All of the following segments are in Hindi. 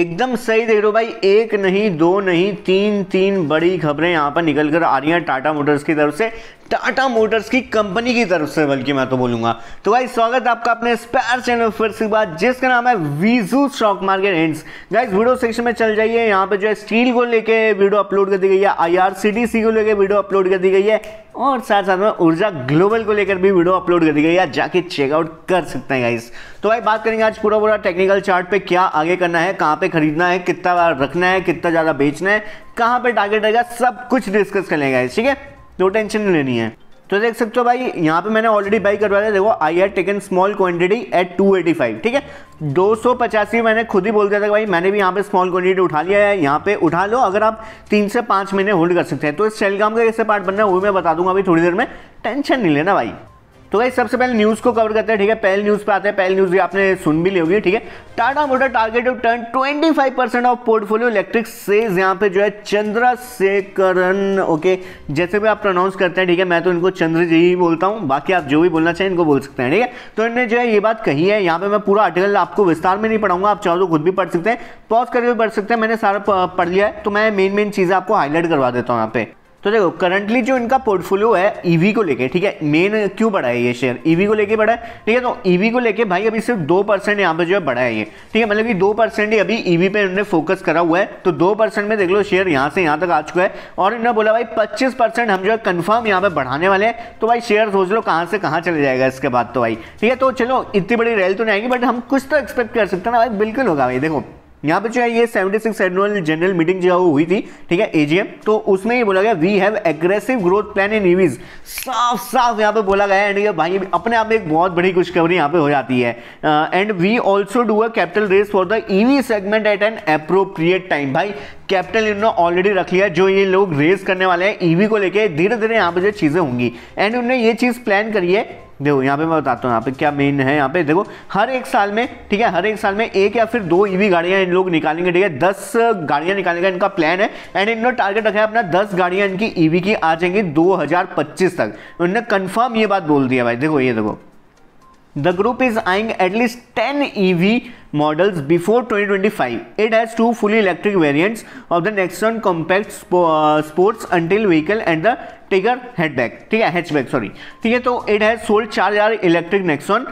एकदम सही देख रहे हो भाई एक नहीं दो नहीं तीन तीन बड़ी खबरें यहाँ पर निकल कर आ रही हैं टाटा मोटर्स की तरफ से टाटा मोटर्स की कंपनी की तरफ से बल्कि मैं तो बोलूंगा तो भाई स्वागत आपका अपने स्पेयर चैनल फिर से बात जिसका नाम है Viju stock market and guys video section में चल जाइए यहाँ पे जो है स्टील को लेके वीडियो अपलोड कर दी गई है आई को लेकर वीडियो अपलोड कर दी गई है और साथ साथ में ऊर्जा ग्लोबल को लेकर भी वीडियो अपलोड कर दी गई है जाके चेकआउट कर सकते हैं गाइस तो भाई बात करेंगे आज पूरा पूरा टेक्निकल चार्ट पे क्या आगे करना है कहाँ पे खरीदना है कितना रखना है कितना ज़्यादा बेचना है कहाँ पे टारगेट रहेगा सब कुछ डिस्कस कर लेंगे ठीक है तो टेंशन नहीं लेनी है तो देख सकते हो भाई यहाँ पे मैंने ऑलरेडी बाई करवाया देखो I had taken small quantity at 285 ठीक है दो सौ पचासी मैंने खुद ही बोल दिया था भाई मैंने भी यहाँ पे स्मॉल क्वांटिटी उठा लिया है यहाँ पे उठा लो अगर आप तीन से पाँच महीने होल्ड कर सकते हैं तो इस टेलीग्राम का कैसे पार्ट बनना है वो मैं बता दूंगा अभी थोड़ी देर में टेंशन नहीं लेना भाई तो भाई सबसे पहले न्यूज को कवर करते हैं ठीक है पहले न्यूज पे आते हैं पहले न्यूज भी आपने सुन भी ली होगी ठीक है Tata motor target to turn 25 percent of portfolio electric says यहाँ पे जो है चंद्रा ओके जैसे भी आप प्रोनाउंस करते हैं ठीक है मैं तो इनको चंद्र जी ही बोलता हूँ बाकी आप जो भी बोलना चाहें इनको बोल सकते हैं ठीक है तो इन्होंने जो है ये बात कही है यहाँ पे मैं पूरा आर्टिकल आपको विस्तार में नहीं पढ़ाऊंगा आप चाहो तो खुद भी पढ़ सकते हैं पॉज करके भी पढ़ सकते हैं मैंने सारा पढ़ लिया है तो मैं मेन मेन चीजें आपको हाईलाइट करवा देता हूँ यहाँ पे तो देखो करंटली जो इनका पोर्टफोलियो है ईवी e को लेके ठीक है मेन क्यों बढ़ा है ये शेयर ईवी e को लेके बढ़ा है ठीक है तो ईवी e को लेके भाई अभी सिर्फ दो परसेंट यहाँ पर जो है बढ़ा है ये ठीक है मतलब कि दो परसेंट ही अभी ईवी पे इन्होंने फोकस करा हुआ है तो दो परसेंट में देख लो शेयर यहाँ से यहाँ तक आ चुका है और इन्होंने बोला भाई पच्चीस परसेंट हम जो है कन्फर्म यहाँ पर बढ़ाने वाले हैं तो भाई शेयर सोच लो कहाँ से कहाँ चले जाएगा इसके बाद तो भाई ठीक है तो चलो इतनी बड़ी रैल तो नहीं आएगी बट हम कुछ तो एक्सपेक्ट कर सकते हैं ना भाई बिल्कुल होगा भाई देखो यहाँ पे जो है ये 76 एनुअल जनरल मीटिंग जो हुई थी ठीक है एजीएम तो उसमें ये बोला गया we have aggressive growth plan in EVs साफ साफ यहाँ पे बोला गया एंड भाई अपने आप में एक बहुत बड़ी खुशखबरी यहाँ पे हो जाती है and we also do a capital raise for the EV segment at an appropriate time भाई कैपिटल इन्होंने ऑलरेडी रख लिया जो ये लोग रेस करने वाले हैं ईवी e को लेकर धीरे धीरे यहाँ पे जो चीज़ें होंगी एंड उन्होंने ये चीज़ प्लान करी है देखो यहाँ पे मैं बताता हूँ यहाँ पे क्या मेन है यहाँ पे देखो हर एक साल में ठीक है हर एक साल में एक या फिर दो ईवी गाड़ियाँ इन लोग निकालेंगे ठीक है दस गाड़ियाँ निकालेंगे इनका प्लान है एंड इन लोग टारगेट रखा है अपना दस गाड़ियाँ इनकी ईवी की आ जाएंगी 2025 तक उन्होंने कन्फर्म ये बात बोल दिया भाई देखो ये देखो the The group is eyeing at least models before e models twenty five it has two fully electric variants of the next compact sports अंटिल vehicle and the Tigor hatchback ठीक है हैचबैक सॉरी ठीक है तो इट हैज सोल्ड चार हजार electric Nexon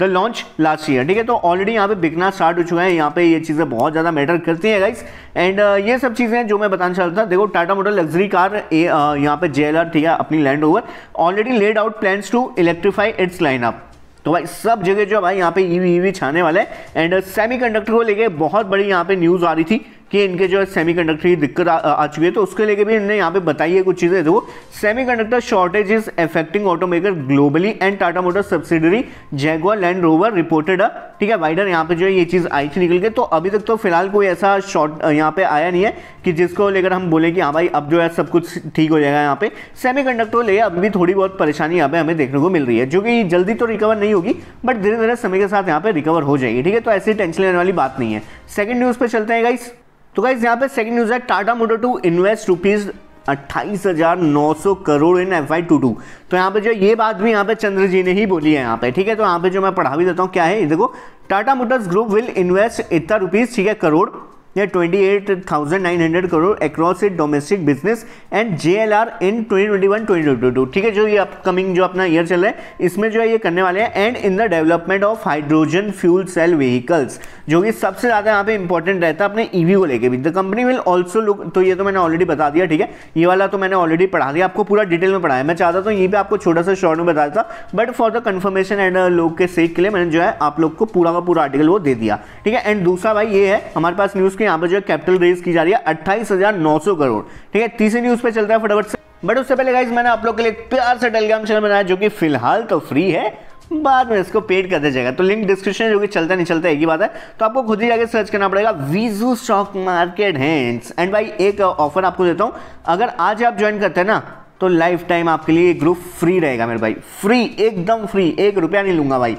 the launch last year ठीक है तो ऑलरेडी यहाँ पे बिकना स्टार्ट हो चुका है यहाँ पे ये चीज़ें बहुत ज़्यादा मैटर करती हैं गाइस एंड uh, ये सब चीज़ें जो मैं बताना चाहता था देखो Tata motor luxury car a यहाँ पे जे ठीक है अपनी Land Rover already laid out plan to electrify its line up तो भाई सब जगह जो भाई यहाँ पे ईवी e ईवी e छाने वाले एंड सेमीकंडक्टर को लेके बहुत बड़ी यहाँ पे न्यूज़ आ रही थी कि इनके जो है सेमी कंडक्टर की दिक्कत आ, आ चुकी है तो उसके लेके भी इन्होंने यहाँ पे बताई है कुछ चीज़ें जो semiconductor shortage is affecting automaker globally and Tata motor subsidiary Jaguar Land Rover reported ठीक है वाइडर यहाँ पे जो है ये चीज़ आई थी निकल के तो अभी तक तो फिलहाल कोई ऐसा शॉर्ट यहाँ पे आया नहीं है कि जिसको लेकर हम बोले कि हाँ भाई अब जो है सब कुछ ठीक हो जाएगा यहाँ पे सेमी कंडक्टर ले अभी भी थोड़ी बहुत परेशानी यहाँ पे हमें देखने को मिल रही है जो कि जल्दी तो रिकवर नहीं होगी बट धीरे धीरे समय के साथ यहाँ पे रिकवर हो जाएगी ठीक है तो ऐसी टेंशन लेने वाली बात नहीं है सेकेंड न्यूज़ पर चलते हैं गाइस तो गाइज यहाँ पे सेकंड न्यूज है Tata motor to invest rupees अट्ठाईस हजार नौ सौ crore in F Y two two तो यहाँ पे जो ये बात भी यहाँ पे चंद्र जी ने ही बोली है यहाँ पे ठीक है तो यहाँ पे जो मैं पढ़ा भी देता हूँ क्या है देखो Tata motors group will invest इतना रुपीज ठीक है करोड़ या 28,900 crore across it domestic business and J L R in twenty twenty one twenty two ठीक है जो ये अपकमिंग जो अपना ईयर चल रहा है इसमें जो है ये करने वाले हैं and in the development of hydrogen fuel cell vehicles जो कि सबसे ज़्यादा यहाँ पे इंपॉर्टेंट रहता है अपने ईवी e को लेकर भी the company will also look तो ये तो मैंने ऑलरेडी बता दिया ठीक है ये वाला तो मैंने ऑलरेडी पढ़ा दिया आपको पूरा डिटेल में पढ़ाया मैं चाहता तो ये भी आपको छोटा सा शॉर्ट में बता देता but for the confirmation and लोग के सेक के लिए मैंने जो है आप लोग को पूरा का पूरा आर्टिकल वो दे दिया ठीक है एंड दूसरा भाई ये है हमारे पास न्यूज़ इसकी यहाँ पर जो है कैपिटल रेज की जा रही है अट्ठाईस हजार नौ सौ करोड़ ठीक है तीसरी न्यूज पे चलता है फटाफट से बट उससे पहले गाइज मैंने आप लोग के लिए प्यार से टेलीग्राम चैनल बनाया जो कि फिलहाल तो फ्री है बाद में इसको पेड कर दिया जाएगा तो लिंक डिस्क्रिप्शन जो कि चलता नहीं चलता एक ही बात है तो आपको खुद ही जाकर सर्च करना पड़ेगा Viju stock market hands and भाई एक ऑफर आपको देता हूँ अगर आज आप ज्वाइन करते हैं ना तो लाइफ टाइम आपके लिए ग्रुप फ्री रहेगा मेरे भाई फ्री एकदम फ्री एक रुपया नहीं लूंगा भाई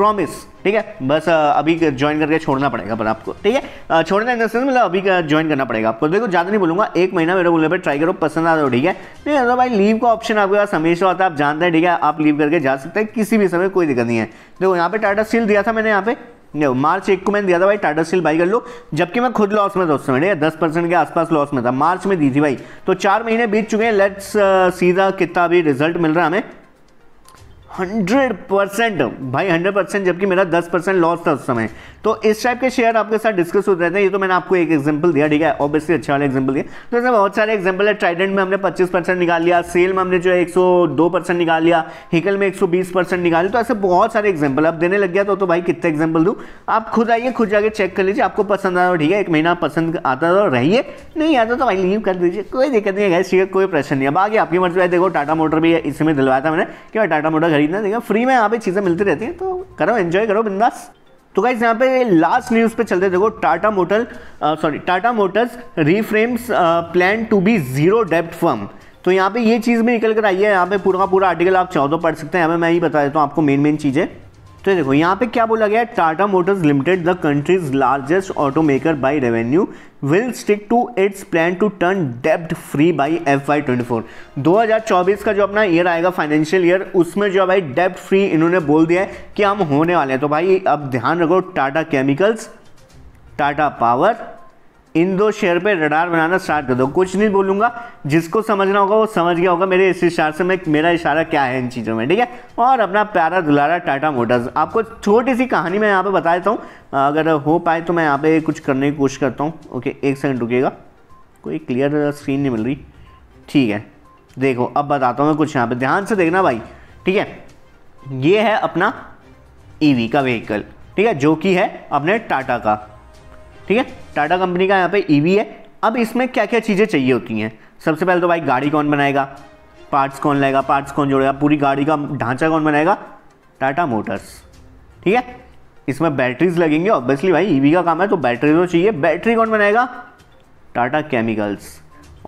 प्रॉमिस ठीक है बस अभी ज्वाइन करके छोड़ना पड़ेगा पर आपको ठीक है छोड़ना इन देंस मतलब अभी ज्वाइन करना पड़ेगा आपको देखो ज़्यादा नहीं बोलूंगा एक महीना मेरे बोलने पर ट्राई करो पसंद आ हो ठीक है ठीक है तो भाई लीव का ऑप्शन आपके पास हमेशा होता है आप जानते हैं ठीक है आप लीव करके जा सकते हैं किसी भी समय कोई दिक्कत नहीं है देखो यहाँ पे टाटा स्टील दिया था मैंने यहाँ पे देखो मार्च एक को मैंने दिया था भाई टाटा स्टील बाई कर लो जबकि मैं खुद लॉस में था उस समय ठीक है दस परसेंट के आसपास लॉस में था मार्च में दी थी भाई तो चार महीने बीत चुके हैं लेट्स सीधा कितना भी रिजल्ट मिल रहा है हमें हंड्रेड परसेंट भाई हंड्रेड परसेंट जबकि मेरा दस परसेंट लॉस था उस समय तो इस टाइप के शेयर आपके साथ डिस्कस होते रहते हैं ये तो मैंने आपको एक एग्जांपल दिया ठीक है ऑब्वियसली अच्छा वाला एग्जांपल दिया तो ऐसे बहुत सारे एग्जांपल है ट्राइडेंट में हमने पच्चीस परसेंट निकाल लिया सेल में हमने जो है एक परसेंट निकाल लिया हिकल में एक परसेंट निकाल लिया तो ऐसे बहुत सारे एग्जाम्पल आप देने लग गया तो, तो भाई कितने एग्जाम्पल दूँ आप खुद आइए खुद जाके चेक कर लीजिए आपको पसंद आया हो तो ठीक है एक महीना पसंद आता था तो रहिए नहीं आता तो भाई लीव कर दीजिए कोई दिक्कत नहीं है ठीक है कोई प्रश्न नहीं अब आगे आपकी मर्जी देखो टाटा मोटर भी इसमें दिलवाया था मैंने क्या टाटा मोटर खरीदना देगा फ्री में यहाँ पे चीज़ें मिलती रहती हैं तो करो एंजॉय करो बिंदास तो गाइज यहाँ पे लास्ट न्यूज़ पे चलते देखो Tata motor sorry Tata motors reframes plan to be zero डेप्ट फर्म तो यहाँ पे ये चीज़ भी निकल कर आई है यहाँ पे पूरा पूरा आर्टिकल आप चाहो तो पढ़ सकते हैं यहाँ पे मैं ही बता देता हूँ आपको मेन मेन चीज़ें तो देखो यहाँ पे क्या बोला गया है Tata motors limited the country's largest automaker by revenue will stick to its plan to turn डेब्ट free by F Y twenty four दो हज़ार चौबीस का जो अपना ईयर आएगा फाइनेंशियल ईयर उसमें जो भाई डेप्ट फ्री इन्होंने बोल दिया है कि हम होने वाले हैं तो भाई अब ध्यान रखो टाटा केमिकल्स टाटा पावर इन दो शेयर पे रडार बनाना स्टार्ट कर दो कुछ नहीं बोलूंगा जिसको समझना होगा वो समझ गया होगा मेरे इस इशारे से मैं मेरा इशारा क्या है इन चीज़ों में ठीक है और अपना प्यारा दुलारा टाटा मोटर्स आपको छोटी सी कहानी मैं यहाँ पे बता देता हूँ अगर हो पाए तो मैं यहाँ पे कुछ करने की कोशिश करता हूँ ओके एक सेकेंड रुकेगा कोई क्लियर स्क्रीन नहीं मिल रही ठीक है देखो अब बताता हूँ मैं कुछ यहाँ पर ध्यान से देखना भाई ठीक है ये है अपना ई e का व्हीकल ठीक है जो कि है अपने टाटा का ठीक है टाटा कंपनी का यहाँ पे ईवी e है अब इसमें क्या क्या चीज़ें चाहिए होती हैं सबसे पहले तो भाई गाड़ी कौन बनाएगा पार्ट्स कौन लेगा पार्ट्स कौन जोड़ेगा पूरी गाड़ी का ढांचा कौन बनाएगा टाटा मोटर्स ठीक है इसमें बैटरीज लगेंगे ऑब्वियसली भाई ईवी e का काम है तो बैटरी तो चाहिए बैटरी कौन बनाएगा टाटा केमिकल्स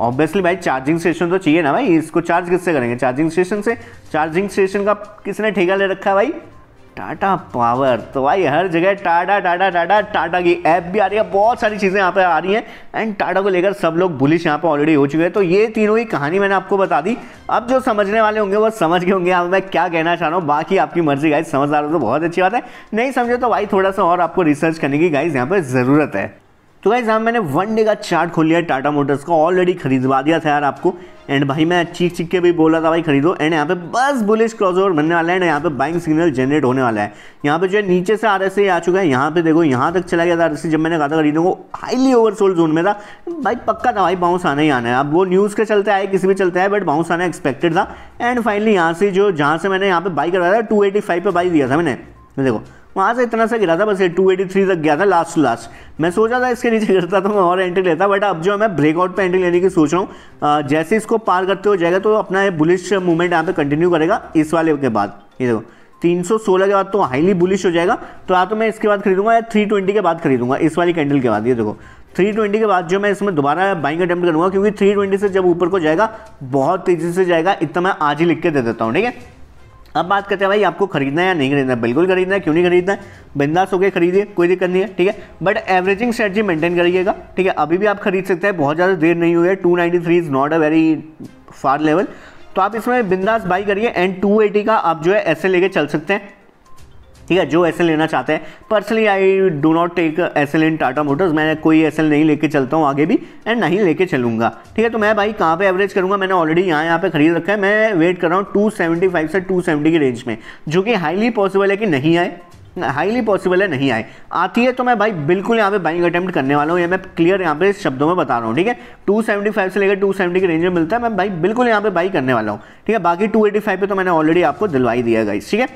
ऑब्वियसली भाई चार्जिंग स्टेशन तो चाहिए ना भाई इसको चार्ज किससे करेंगे चार्जिंग स्टेशन से चार्जिंग स्टेशन का किसने ठेका ले रखा है भाई टाटा पावर तो भाई हर जगह टाटा टाटा टाटा टाटा की ऐप भी आ रही है बहुत सारी चीज़ें यहाँ पर आ रही हैं एंड टाटा को लेकर सब लोग बुलिश यहाँ पर ऑलरेडी हो चुके हैं तो ये तीनों ही कहानी मैंने आपको बता दी अब जो समझने वाले होंगे वो समझ गए होंगे अब मैं क्या कहना चाह रहा हूँ बाकी आपकी मर्जी गाइज समझदार हो तो बहुत अच्छी बात है नहीं समझे तो भाई थोड़ा सा और आपको रिसर्च करने की गाइज यहाँ पर ज़रूरत है तो भाई हाँ, साहब मैंने वन डे का चार्ट खोल लिया टाटा मोटर्स का ऑलरेडी खरीदवा दिया था यार आपको एंड भाई मैं चीख चीख के भी बोला था भाई खरीदो एंड यहाँ पे बस बुलिश ओवर बनने वाला है एंड यहाँ पे बाइंग सिग्नल जनरेट होने वाला है यहाँ पे जो है नीचे से आर एस आ चुका है यहाँ पे देखो यहाँ तक चला गया था आर जब मैंने कहा था खरीदो को हाईली ओवरसोल्ड जोन में था भाई पक्का था भाई बाउंस आना ही आना है अब वो न्यूज़ के चलते आए किसी भी चलते आए बट बाउंस आना एक्सपेक्टेड था एंड फाइनली यहाँ से जो जहाँ से मैंने यहाँ पे बाई करवाया था टू एटी फाइव पे बाई दिया था मैंने देखो वहाँ से इतना सा गिरा था बस ये टू एटी थ्री तक गया था लास्ट टू लास्ट मैं सोचा था इसके नीचे गिरता तो मैं और एंट्री लेता बट अब जो मैं ब्रेकआउट पर एंट्री लेने की सोच रहा हूँ जैसे इसको पार करते हो जाएगा तो अपना ये बुलिश मूवमेंट यहाँ पर कंटिन्यू करेगा इस वाले के बाद ये देखो 316 के बाद तो हाईली बुलिश हो जाएगा तो या तो मैं इसके बाद खरीदूंगा या 320 के बाद खरीदूंगा इस वाली कैंडल के बाद ये देखो 320 के बाद जो मैं इसमें दोबारा बाइंग अटेम्प्ट करूंगा क्योंकि 320 से जब ऊपर को जाएगा बहुत तेज़ी से जाएगा इतना मैं आज ही लिख के दे देता हूँ ठीक है अब बात करते हैं भाई आपको खरीदना है या नहीं खरीदना है बिल्कुल खरीदना है क्यों नहीं खरीदना है बिंदास हो गए खरीदिए कोई दिक्कत नहीं है ठीक है बट एवरेजिंग स्ट्रेटजी मेंटेन करिएगा ठीक है अभी भी आप खरीद सकते हैं बहुत ज़्यादा देर नहीं हुई है two is not a very far level तो आप इसमें बिंदास बाई करिए एंड टू का आप जो है ऐसे लेके चल सकते हैं ठीक है जो एस लेना चाहते हैं personally I do not take S in Tata motors मैं कोई एस नहीं लेके चलता हूँ आगे भी एंड नहीं लेके चलूँगा ठीक है तो मैं भाई कहाँ पे एवरेज करूँगा मैंने ऑलरेडी यहाँ यहाँ पे खरीद रखा है मैं वेट कर रहा हूँ टू से टू की रेंज में जो कि हाईली पॉसिबल है कि नहीं आए हाईली पॉसिबल है नहीं आए आती है तो मैं भाई बिल्कुल यहाँ पे बाइंग अटेम्प्ट करने वाला हूँ ये मैं क्लियर यहाँ पे शब्दों में बता रहा हूँ ठीक है 275 से लेकर 270 की रेंज में मिलता है मैं भाई बिल्कुल यहाँ पे बाई करने वाला हूँ ठीक है बाकी 285 पे तो मैंने ऑलरेडी आपको दिलवाई दिया गाइस ठीक है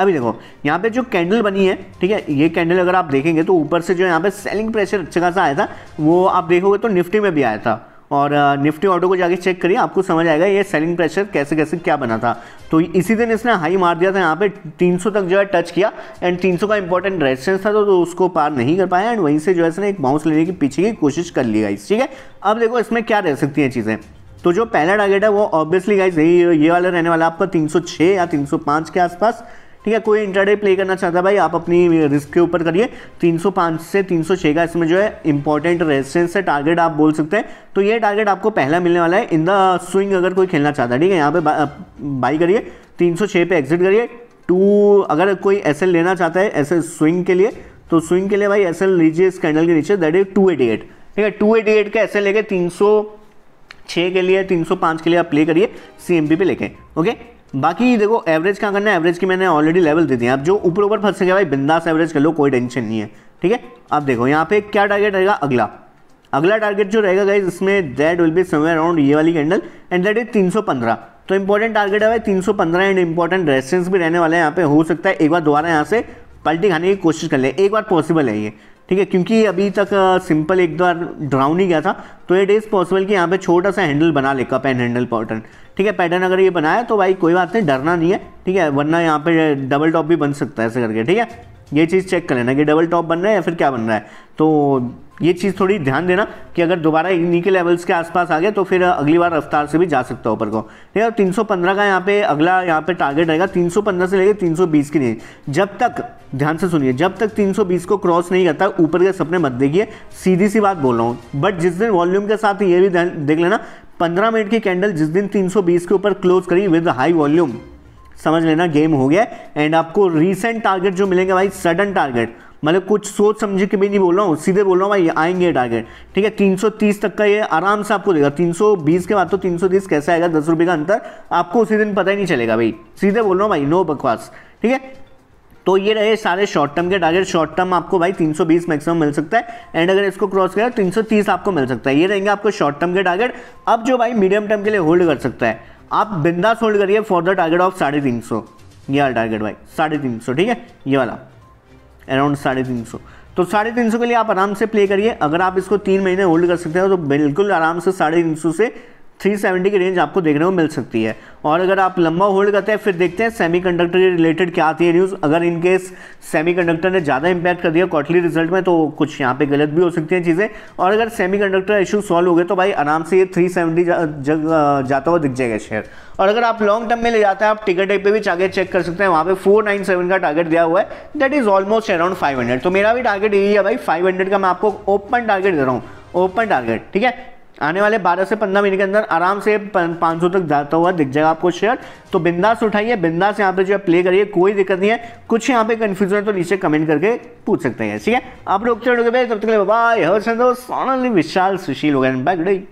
अभी देखो यहाँ पे जो कैंडल बनी है ठीक है ये कैंडल अगर आप देखेंगे तो ऊपर से जो यहाँ पे सेलिंग प्रेशर अच्छा खासा आया था वो आप देखोगे तो निफ्टी में भी आया था और निफ्टी ऑटो को जाके चेक करिए आपको समझ आएगा ये सेलिंग प्रेशर कैसे कैसे क्या बना था तो इसी दिन इसने हाई मार दिया था यहाँ पे 300 तक जो है टच किया एंड 300 का इंपॉर्टेंट रेजिस्टेंस था तो, तो उसको पार नहीं कर पाया एंड वहीं से जो है इसने एक बाउंस लेने की पीछे की कोशिश कर ली गाइस ठीक है अब देखो इसमें क्या रह सकती हैं चीज़ें तो जो पहला टारगेट है वो ऑब्वियसली गाइज यही ये वाला रहने वाला आपका तीन या तीन के आसपास ठीक है कोई इंटरडे प्ले करना चाहता है भाई आप अपनी रिस्क के ऊपर करिए 305 से 306 का इसमें जो है इंपॉर्टेंट रेजिस्टेंस है टारगेट आप बोल सकते हैं तो ये टारगेट आपको पहला मिलने वाला है इन द स्विंग अगर कोई खेलना चाहता है ठीक है यहाँ पे बाई करिए तीन पे एग्जिट करिए टू अगर कोई एस लेना चाहता है एस स्विंग के लिए तो स्विंग के लिए भाई एस लीजिए इस कैंडल के नीचे दैट इज टू ठीक है टू का एस लेके तीन सौ छः के लिए 305 के लिए आप प्ले करिए सी एम पे लेके ओके बाकी देखो एवरेज क्या करना है एवरेज की मैंने ऑलरेडी लेवल दे दी है अब जो ऊपर ऊपर फंस गया भाई बिंदास एवरेज कर लो कोई टेंशन नहीं है ठीक है अब देखो यहाँ पे क्या टारगेट रहेगा अगला अगला टारगेट जो रहेगा गाइज इसमें that will be somewhere around ये वाली कैंडल एंड दैट इज तीन तो इंपॉर्टेंट टारगेट है भाई पंद्रह एंड इंपॉर्टेंट रेस्टेंस भी रहने वाले हैं यहाँ पे हो सकता है एक बार दोबारा यहाँ से पलटी खाने की कोशिश कर ले एक बार पॉसिबल है ये ठीक है क्योंकि अभी तक सिंपल एक बार ड्राउन ही गया था तो इट इज़ पॉसिबल कि यहाँ पे छोटा सा हैंडल बना लेगा पेन हैंडल पॉटर्न ठीक है पैटर्न अगर ये बनाया तो भाई कोई बात नहीं डरना नहीं है ठीक है वरना यहाँ पे डबल टॉप भी बन सकता है ऐसे करके ठीक है ये चीज़ चेक कर लेना कि डबल टॉप बन रहा है या फिर क्या बन रहा है तो ये चीज़ थोड़ी ध्यान देना कि अगर दोबारा इन्हीं के लेवल्स के आसपास आ गया तो फिर अगली बार रफ्तार से भी जा सकता है ऊपर को ठीक है तीन का यहाँ पे अगला यहाँ पे टारगेट रहेगा 315 से लेकर 320 की नहीं जब तक ध्यान से सुनिए जब तक 320 को क्रॉस नहीं करता ऊपर के सपने मत देखिए सीधी सी बात बोल रहा हूँ बट जिस दिन वॉल्यूम के साथ ये भी देख लेना पंद्रह मिनट की कैंडल जिस दिन बीस के ऊपर क्लोज करी विद हाई वॉल्यूम समझ लेना गेम हो गया एंड आपको रिसेंट टारगेट जो मिलेंगे भाई सडन टारगेट मतलब कुछ सोच समझ के भी नहीं बोल रहा हूँ सीधे बोल रहा हूँ भाई आएंगे टारगेट ठीक है 330 तक का ये आराम से आपको देगा 320 के बाद तो 330 कैसे आएगा दस रुपये का अंतर आपको उसी दिन पता ही नहीं चलेगा भाई सीधे बोल रहा हूँ भाई नो बकवास ठीक है तो ये रहे सारे शॉर्ट टर्म के टारगेट शॉर्ट टर्म आपको भाई 320 मैक्सिमम मिल सकता है एंड अगर इसको क्रॉस करें 330 आपको मिल सकता है ये रहेंगे आपको शॉर्ट टर्म के टारगेट अब जो भाई मीडियम टर्म के लिए होल्ड कर सकता है आप बिंदास होल्ड करिए फॉर द टारगेट ऑफ साढ़े तीन सौ ये वाला टारगेट भाई साढ़े तीन सौ ठीक है ये वाला अराउंड साढ़े तीन सौ तो साढ़े तीन सौ के लिए आप आराम से प्ले करिए अगर आप इसको तीन महीने होल्ड कर सकते हो तो बिल्कुल आराम से साढ़े तीन सौ से 370 की रेंज आपको देखने को मिल सकती है और अगर आप लंबा होल्ड करते हैं फिर देखते हैं सेमीकंडक्टर के रिलेटेड क्या आती है न्यूज़ अगर इन केस सेमीकंडक्टर ने ज़्यादा इंपैक्ट कर दिया क्वार्टली रिजल्ट में तो कुछ यहाँ पे गलत भी हो सकती हैं चीज़ें और अगर सेमीकंडक्टर इशू सॉल्व हो गए तो भाई आराम से ये थ्री सेवेंटी जा, जा, जाता हुआ दिख जाएगा शेयर और अगर आप लॉन्ग टर्म में ले जाते हैं आप टिकट टाइप पर भी आगे चेक कर सकते हैं वहाँ पर फोर का टारगेट दिया हुआ है that is almost around five तो मेरा भी टारगेट यही है भाई फाइव का मैं आपको ओपन टारगेट दे रहा हूँ ओपन टारगेट ठीक है आने वाले 12 से 15 मिनट के अंदर आराम से 500 तक जाता हुआ दिख जाएगा आपको शेयर तो बिंदास उठाइए बिंदास यहाँ पे जो है प्ले करिए कोई दिक्कत नहीं है कुछ यहाँ पे कन्फ्यूजन है तो नीचे कमेंट करके पूछ सकते हैं ठीक है आप लोग चलोगे तब तक बाय हर्ष संतोष विशाल सुशील हो गए